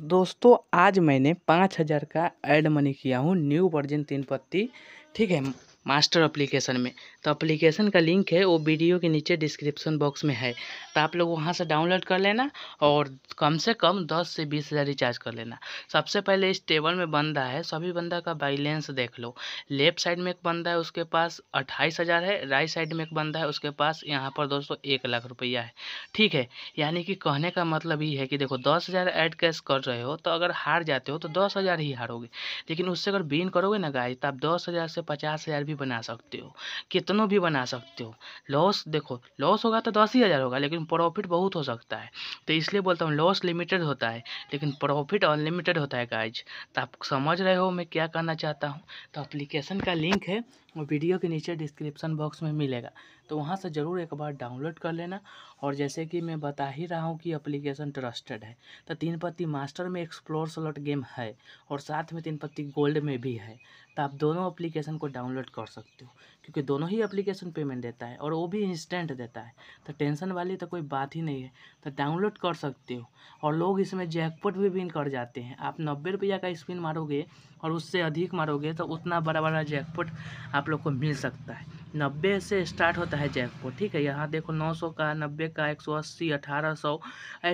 तो दोस्तों आज मैंने पाँच हज़ार का एड मनी किया हूँ न्यू वर्जन तीन पत्ती ठीक है मास्टर अप्लीकेशन में तो अप्लीकेशन का लिंक है वो वीडियो के नीचे डिस्क्रिप्शन बॉक्स में है तो आप लोग वहाँ से डाउनलोड कर लेना और कम से कम दस से बीस हज़ार रिचार्ज कर लेना सबसे पहले इस टेबल में बंदा है सभी बंदा का बैलेंस देख लो लेफ्ट साइड में एक बंदा है उसके पास अट्ठाईस हज़ार है राइट साइड में एक बंदा है उसके पास यहाँ पर दोस्तों एक लाख रुपया है ठीक है यानी कि कहने का मतलब ये है कि देखो दस हज़ार एड कैश कर रहे हो तो अगर हार जाते हो तो दस हज़ार ही हारोगे लेकिन उससे अगर बीन करोगे ना गाय तो आप दस हज़ार से पचास हज़ार भी बना सकते हो कितनों भी बना सकते हो लॉस देखो लॉस होगा तो दस ही हज़ार होगा लेकिन प्रॉफिट बहुत हो सकता है तो इसलिए बोलता हूँ लॉस लिमिटेड होता है लेकिन प्रॉफिट अनलिमिटेड होता है गाइज तो आप समझ रहे हो मैं क्या करना चाहता हूँ तो अप्लीकेशन का लिंक है वो वीडियो के नीचे डिस्क्रिप्सन बॉक्स में मिलेगा तो वहाँ से ज़रूर एक बार डाउनलोड कर लेना और जैसे कि मैं बता ही रहा हूँ कि अप्लीकेशन ट्रस्टेड है तो तीन पत्ती मास्टर में एक्सप्लोर स्लॉट गेम है और साथ में तीन पत्ती गोल्ड में भी है तो आप दोनों अप्लीकेशन को डाउनलोड कर कर सकते हो क्योंकि दोनों ही एप्लीकेशन पेमेंट देता है और वो भी इंस्टेंट देता है तो टेंशन वाली तो कोई बात ही नहीं है तो डाउनलोड कर सकते हो और लोग इसमें जैकपॉट भी विन कर जाते हैं आप नब्बे रुपया का स्पिन मारोगे और उससे अधिक मारोगे तो उतना बड़ा बड़ा जैकपॉट आप लोग को मिल सकता है नब्बे से स्टार्ट होता है जैकपॉट ठीक है यहाँ देखो नौ सौ का नब्बे का एक सौ अस्सी अठारह सौ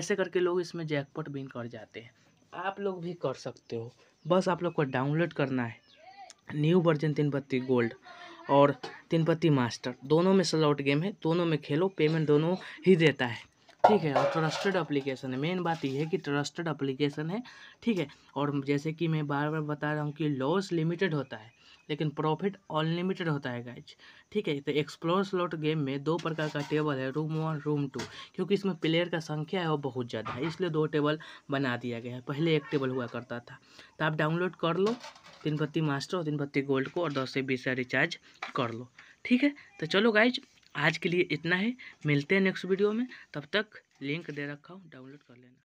ऐसे करके लोग इसमें जैकपॉट विन कर जाते हैं आप लोग भी कर सकते हो बस आप लोग को डाउनलोड करना है न्यू वर्जन तीन पत्ती गोल्ड और तीन पत्ती मास्टर दोनों में स्लॉट गेम है दोनों में खेलो पेमेंट दोनों ही देता है ठीक है और ट्रस्टेड अप्लीकेशन है मेन बात यह है कि ट्रस्टेड अप्लीकेशन है ठीक है और जैसे कि मैं बार बार बता रहा हूँ कि लॉस लिमिटेड होता है लेकिन प्रॉफिट अनलिमिटेड होता है गाइज ठीक है तो एक्सप्लोर स्लॉट गेम में दो प्रकार का टेबल है रूम वन रूम टू क्योंकि इसमें प्लेयर का संख्या है वो बहुत ज़्यादा है इसलिए दो टेबल बना दिया गया है पहले एक टेबल हुआ करता था तो आप डाउनलोड कर लो तीन बत्ती मास्टर और तीन बत्ती गोल्ड को और दस से बीस रिचार्ज कर लो ठीक है तो चलो गाइज आज के लिए इतना ही मिलते हैं नेक्स्ट वीडियो में तब तक लिंक दे रखा हूँ डाउनलोड कर लेना